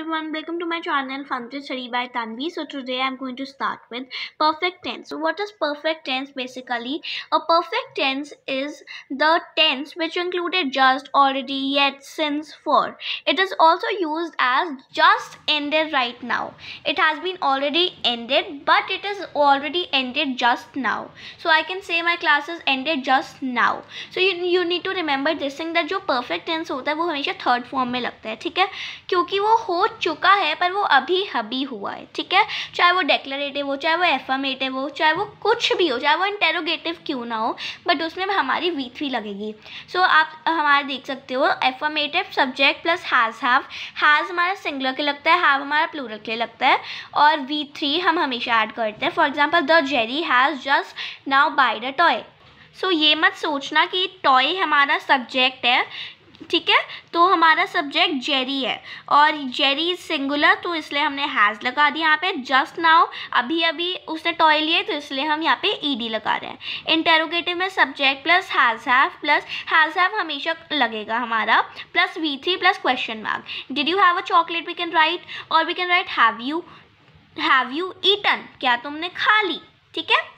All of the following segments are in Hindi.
everyone, welcome to my channel Function Study by Tanvi. So today I'm going to start with perfect tense. So what is perfect tense basically? A perfect tense is the tense which included just, already, yet, since, for. It is also used as just ended right now. It has been already ended but it is already ended just now. So I can say my classes ended just now. So you, you need to remember this thing that jo perfect tense hota hai wo hamesha third form mein lagta hai theek hai kyunki wo हो चुका है पर वो अभी हबी हुआ है ठीक है चाहे वो डेक्लेटिव हो चाहे वो एफर्मेटिव हो चाहे वो कुछ भी हो चाहे वो इंटेरोगेटिव क्यों ना हो बट उसमें हमारी वी थ्री लगेगी सो so, आप हमारे देख सकते हो affirmative subject plus has have has हमारा सिंगलर के लगता है हैव हमारा प्लूरल के लगता है और वी थ्री हम हमेशा ऐड करते हैं for example the Jerry has just now buy the toy so ये मत सोचना कि टॉय हमारा सब्जेक्ट है ठीक है तो हमारा सब्जेक्ट जेरी है और जेरी इज सिंगुलर तो इसलिए हमने हैज़ लगा दिया यहाँ पे जस्ट नाउ अभी अभी उसने टॉय लिए तो इसलिए हम यहाँ पे ईडी लगा रहे हैं इंटेरोगेटिव में subject plus has have plus has have हमेशा लगेगा हमारा plus V three plus question mark did you have a chocolate we can write और we can write have you have you eaten क्या तुमने खा ली ठीक है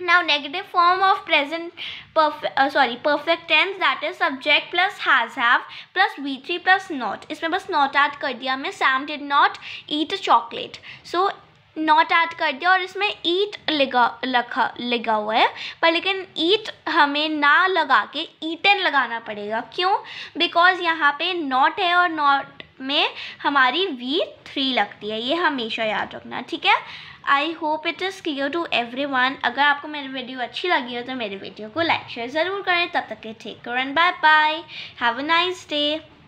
now negative form of present perfect uh, sorry perfect tense that is subject plus has have plus v3 plus not इसमें बस not add kar diya मैं Sam did not eat chocolate so not add कर दिया और इसमें eat लगा लखा लगा हुआ है पर लेकिन eat हमें ना लगा के eaten लगाना पड़ेगा क्यों because यहाँ पे not है और not में हमारी वी थ्री लगती है ये हमेशा याद रखना ठीक है I hope it is clear to everyone अगर आपको मेरी वीडियो अच्छी लगी हो तो मेरी वीडियो को लाइक शेयर ज़रूर करें तब तक के ठीक करें bye bye have a nice day